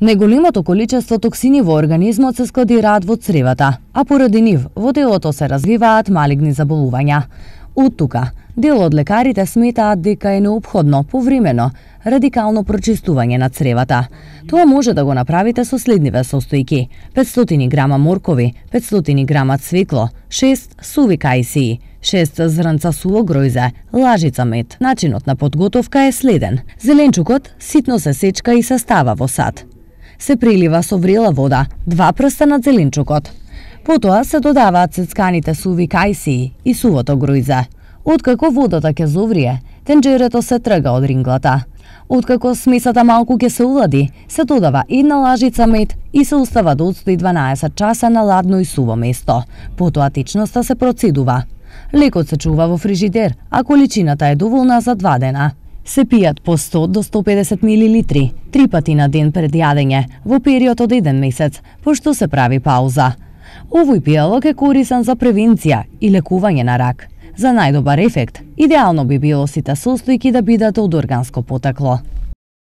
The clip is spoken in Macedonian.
Неголимото количество токсини во организмот се складираат во цревата, а поради нив во телото се развиваат малигни заболувања. Од тука, дел од лекарите сметаат дека е необходно повремено радикално прочистување на цревата. Тоа може да го направите со следниве состојки: 500 грама моркови, 500 грама цвекло, 6 суви кајсии, 6 зрнца суво гројзе, лажица мед. Начинот на подготовка е следен. Зеленчукот ситно се сечка и се става во сад се прилива со врела вода, два прста на зеленчукот. Потоа се додаваат цецканите суви кајсии и сувото грујзе. Откако водата ќе зоврие, тенџерето се трга од ринглата. Откако смесата малку ќе се улади, се додава една лажица мед и се остава до отстои 12 часа на ладно и суво место. Потоа течноста се процедува. Лекот се чува во фрижидер, а количината е доволна за два дена се пијат по 100 до 150 милилитри, три пати на ден пред јадење, во период од еден месец, пошто се прави пауза. Овој пијалок е корисен за превенција и лекување на рак. За најдобар ефект, идеално би било сите состојки да бидат од органско потекло.